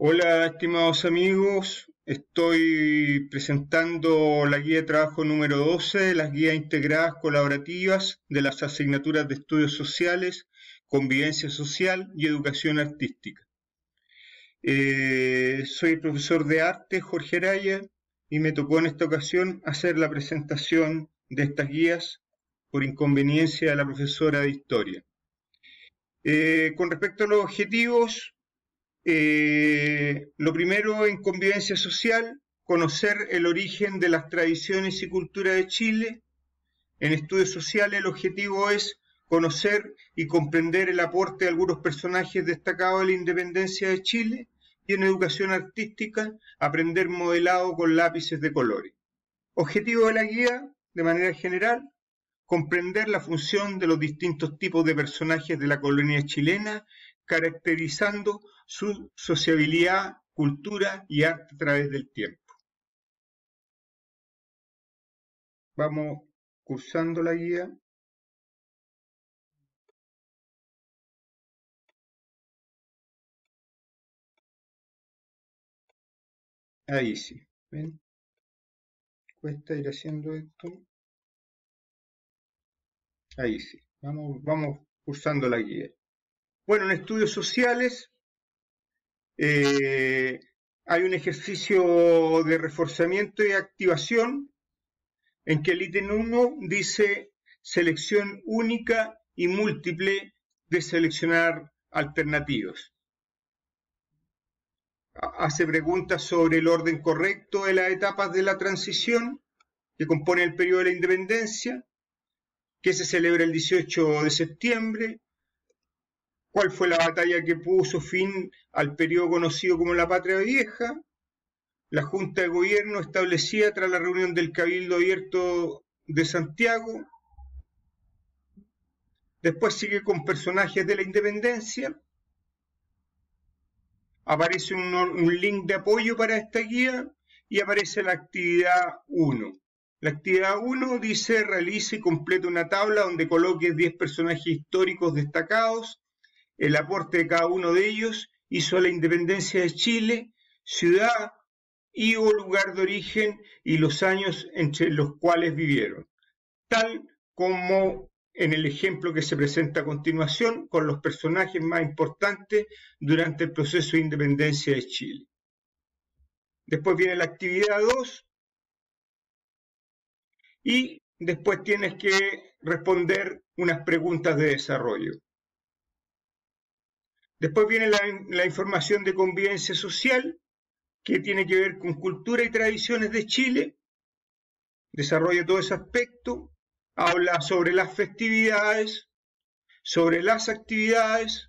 Hola, estimados amigos. Estoy presentando la guía de trabajo número 12, las guías integradas colaborativas de las asignaturas de estudios sociales, convivencia social y educación artística. Eh, soy profesor de arte Jorge Araya y me tocó en esta ocasión hacer la presentación de estas guías por inconveniencia de la profesora de historia. Eh, con respecto a los objetivos, eh, lo primero en convivencia social, conocer el origen de las tradiciones y cultura de Chile. En estudios sociales el objetivo es conocer y comprender el aporte de algunos personajes destacados de la independencia de Chile y en educación artística aprender modelado con lápices de colores. Objetivo de la guía, de manera general, comprender la función de los distintos tipos de personajes de la colonia chilena caracterizando su sociabilidad, cultura y arte a través del tiempo. Vamos cursando la guía. Ahí sí, ¿ven? Cuesta ir haciendo esto. Ahí sí, vamos, vamos cursando la guía. Bueno, en estudios sociales eh, hay un ejercicio de reforzamiento y activación en que el ítem 1 dice selección única y múltiple de seleccionar alternativos. Hace preguntas sobre el orden correcto de las etapas de la transición que compone el periodo de la independencia, que se celebra el 18 de septiembre, cuál fue la batalla que puso fin al periodo conocido como la Patria Vieja. La Junta de Gobierno establecida tras la reunión del Cabildo Abierto de Santiago. Después sigue con personajes de la independencia. Aparece un, link de apoyo para esta guía y aparece la actividad 1. La actividad 1 dice realice y complete una tabla donde coloques 10 personajes históricos destacados el aporte de cada uno de ellos hizo la independencia de Chile, ciudad y o lugar de origen y los años entre los cuales vivieron, tal como en el ejemplo que se presenta a continuación con los personajes más importantes durante el proceso de independencia de Chile. Después viene la actividad 2 y después tienes que responder unas preguntas de desarrollo. Después viene la, información de convivencia social, que tiene que ver con cultura y tradiciones de Chile. Desarrolla todo ese aspecto. Habla sobre las festividades, sobre las actividades,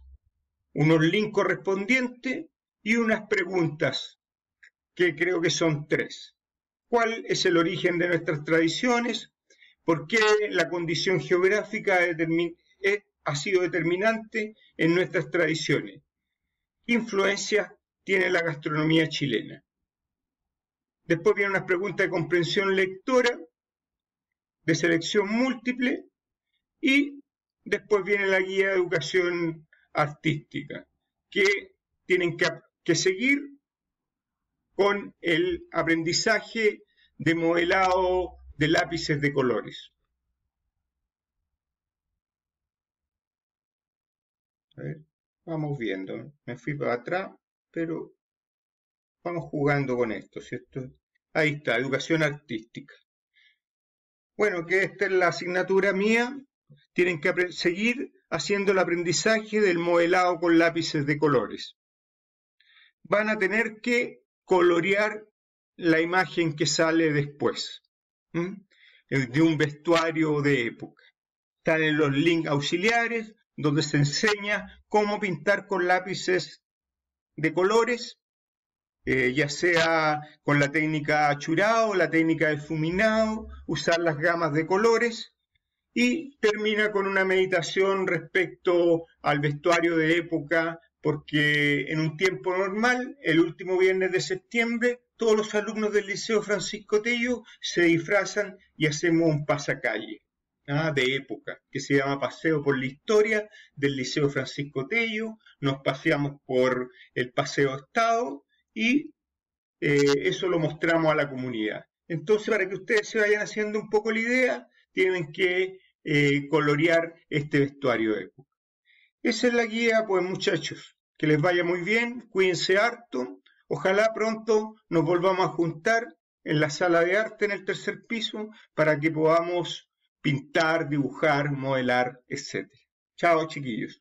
unos links correspondientes y unas preguntas, que creo que son tres. ¿Cuál es el origen de nuestras tradiciones? ¿Por qué la condición geográfica determina ha sido determinante en nuestras tradiciones? ¿Qué influencia tiene la gastronomía chilena? Después viene una preguntas de comprensión lectora, de selección múltiple y después viene la guía de educación artística que tienen que, que seguir con el aprendizaje de modelado de lápices de colores. vamos viendo. Me fui para atrás, pero vamos jugando con esto, ¿cierto? Ahí está, educación artística. Bueno, que esta es la asignatura mía. Tienen que seguir haciendo el aprendizaje del modelado con lápices de colores. Van a tener que colorear la imagen que sale después eh, de un vestuario de época. Están en los links auxiliares, donde se enseña cómo pintar con lápices de colores, eh, ya sea con la técnica achurado, la técnica de fuminado, usar las gamas de colores, y termina con una meditación respecto al vestuario de época, porque en un tiempo normal, el último viernes de septiembre, todos los alumnos del Liceo Francisco Tello se disfrazan y hacemos un pasacalle. Ah, de época, que se llama Paseo por la Historia del Liceo Francisco Tello. Nos paseamos por el Paseo Estado y eh, eso lo mostramos a la comunidad. Entonces, para que ustedes se vayan haciendo un poco la idea, tienen que eh, colorear este vestuario de época. Esa es la guía, pues muchachos. Que les vaya muy bien, cuídense harto. Ojalá pronto nos volvamos a juntar en la sala de arte en el tercer piso para que podamos pintar, dibujar, modelar, etc. Chao, chiquillos.